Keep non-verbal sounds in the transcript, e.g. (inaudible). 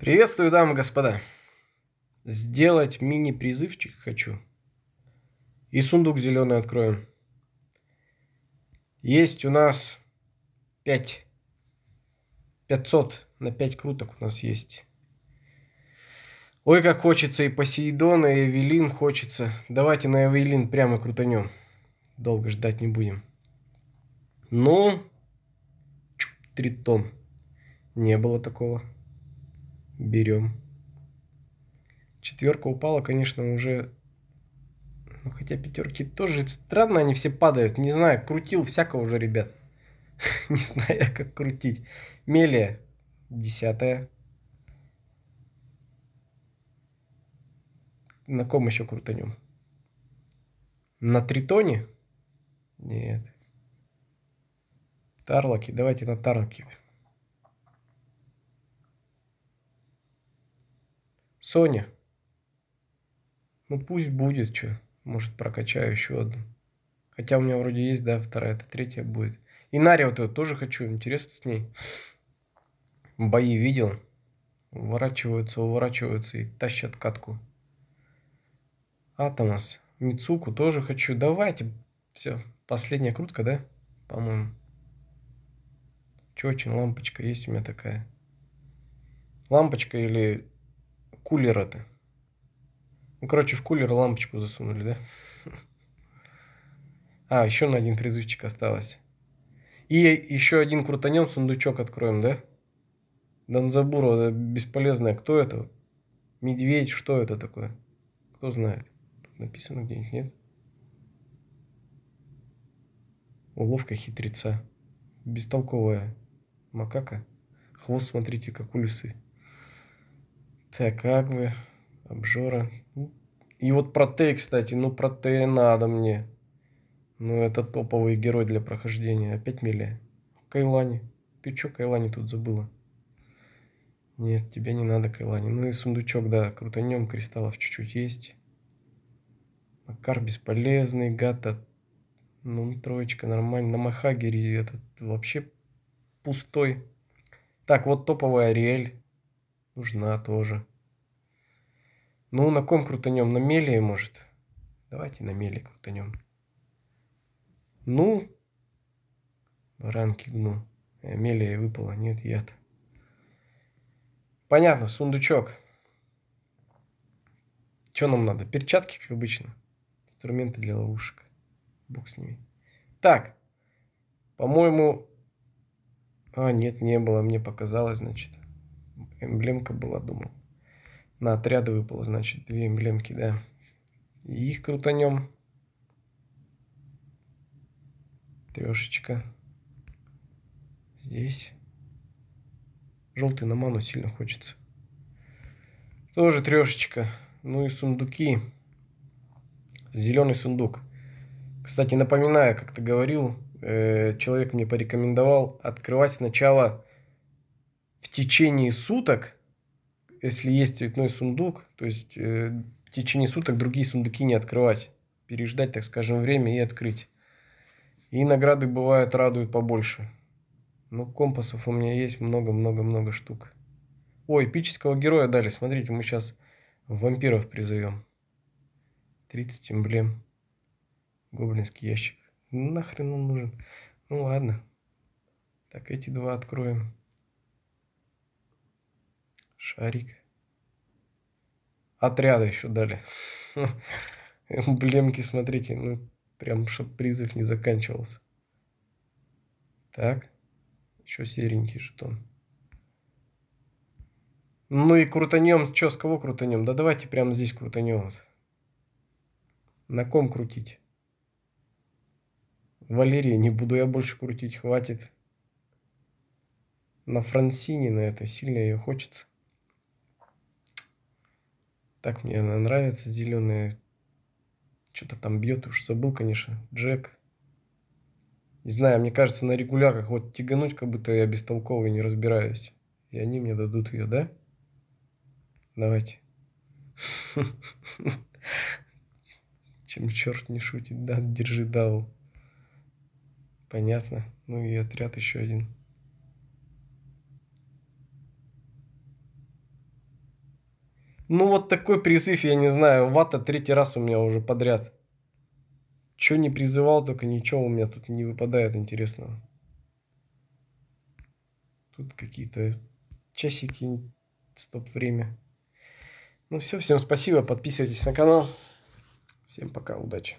Приветствую, дамы и господа. Сделать мини-призывчик хочу. И сундук зеленый откроем. Есть у нас 5. 500 на 5 круток у нас есть. Ой, как хочется и Посейдона, и Эвелин хочется. Давайте на Эвелин прямо крутанем. Долго ждать не будем. Ну, тритон. Не было такого берем. Четверка упала, конечно, уже... Ну, хотя пятерки тоже странно, они все падают. Не знаю, крутил всякого уже, ребят. (laughs) Не знаю, как крутить. Мелия, десятая. На ком еще крутанем? На Тритоне? Нет. Тарлоки, давайте на Тарлоки. Соня. Ну пусть будет что. Может прокачаю еще одну. Хотя у меня вроде есть, да, вторая, это третья будет. И Наря вот эту тоже хочу. Интересно с ней. Бои видел. Уворачиваются, уворачиваются и тащат катку. Атомас. Мицуку тоже хочу. Давайте. Все. Последняя крутка, да? По-моему. Че очень лампочка есть у меня такая. Лампочка или кулера-то? Ну, короче, в кулер лампочку засунули, да? (laughs) А, еще на один призывчик осталось. И еще один крутанем, сундучок откроем, да? Донзабурова, да, бесполезная. Кто это? Медведь, что это такое? Кто знает? Тут написано где-нибудь, нет? Уловка хитреца. Бестолковая макака. Хвост, смотрите, как у лисы. Так, как вы? Обжора. Ну, и вот про Т, кстати. Ну, про Т надо мне. Ну, это топовый герой для прохождения. Опять миле. Кайлани. Ты чё Кайлани тут забыла? Нет, тебе не надо Кайлани. Ну и сундучок, да, крутанем. Кристаллов чуть-чуть есть. Макар бесполезный, гата. Ну, ну, троечка нормально. На Махаге этот вообще пустой. Так, вот топовая Ариэль. Нужна тоже. Ну, на ком крутанем? На меле, может? Давайте на меле крутанем. Ну, баранки гну. Э, Мелия выпала, нет, яд. Понятно, сундучок. Что нам надо? Перчатки, как обычно. Инструменты для ловушек. Бог с ними. Так. По-моему... А, нет, не было. Мне показалось, значит эмблемка была, думал. На отряды выпало, значит, две эмблемки, да. И их крутанем. Трешечка. Здесь. Желтый на ману сильно хочется. Тоже трешечка. Ну и сундуки. Зеленый сундук. Кстати, напоминаю, как то говорил, э, человек мне порекомендовал открывать сначала в течение суток, если есть цветной сундук, то есть э, в течение суток другие сундуки не открывать, переждать, так скажем, время и открыть. И награды бывают радуют побольше. Ну компасов у меня есть много-много-много штук. О, эпического героя дали. Смотрите, мы сейчас вампиров призовем. 30 эмблем. Гоблинский ящик. Нахрен он нужен? Ну ладно. Так, эти два откроем. Шарик. Отряда еще дали. (laughs) Эмблемки, смотрите, ну, прям, чтобы призыв не заканчивался. Так, еще серенький жетон. Ну и крутанем, что, с кого крутанем? Да давайте прямо здесь крутанем. На ком крутить? Валерия, не буду я больше крутить, хватит. На Франсине на это сильно ее хочется. Так мне она нравится, зеленая. Что-то там бьет, уж забыл, конечно. Джек. Не знаю, мне кажется, на регулярках вот тягануть, как будто я бестолковый не разбираюсь. И они мне дадут ее, да? Давайте. (laughs) Чем черт не шутит, да, держи дау. Понятно. Ну и отряд еще один. Ну вот такой призыв, я не знаю, вата третий раз у меня уже подряд. Че не призывал, только ничего у меня тут не выпадает интересного. Тут какие-то часики, стоп время. Ну все, всем спасибо, подписывайтесь на канал. Всем пока, удачи.